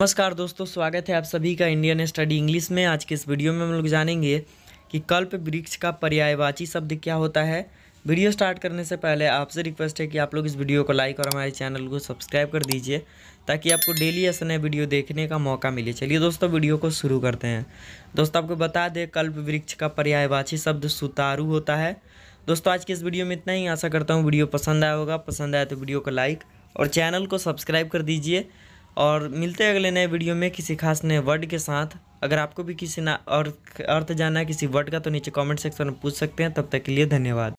नमस्कार दोस्तों स्वागत है आप सभी का इंडियन स्टडी इंग्लिश में आज के इस वीडियो में हम लोग जानेंगे कि कल्प वृक्ष का पर्यायवाची शब्द क्या होता है वीडियो स्टार्ट करने से पहले आपसे रिक्वेस्ट है कि आप लोग इस वीडियो को लाइक और हमारे चैनल को सब्सक्राइब कर दीजिए ताकि आपको डेली ऐसे नए वीडियो देखने का मौका मिले चलिए दोस्तों वीडियो को शुरू करते हैं दोस्तों आपको बता दें कल्प वृक्ष का पर्यायवाची शब्द सुतारू होता है दोस्तों आज के इस वीडियो में इतना ही आशा करता हूँ वीडियो पसंद आया होगा पसंद आया तो वीडियो को लाइक और चैनल को सब्सक्राइब कर दीजिए और मिलते हैं अगले नए वीडियो में किसी खास नए वर्ड के साथ अगर आपको भी किसी ना और अर्थ जाना है किसी वर्ड का तो नीचे कमेंट सेक्शन में पूछ सकते हैं तब तक के लिए धन्यवाद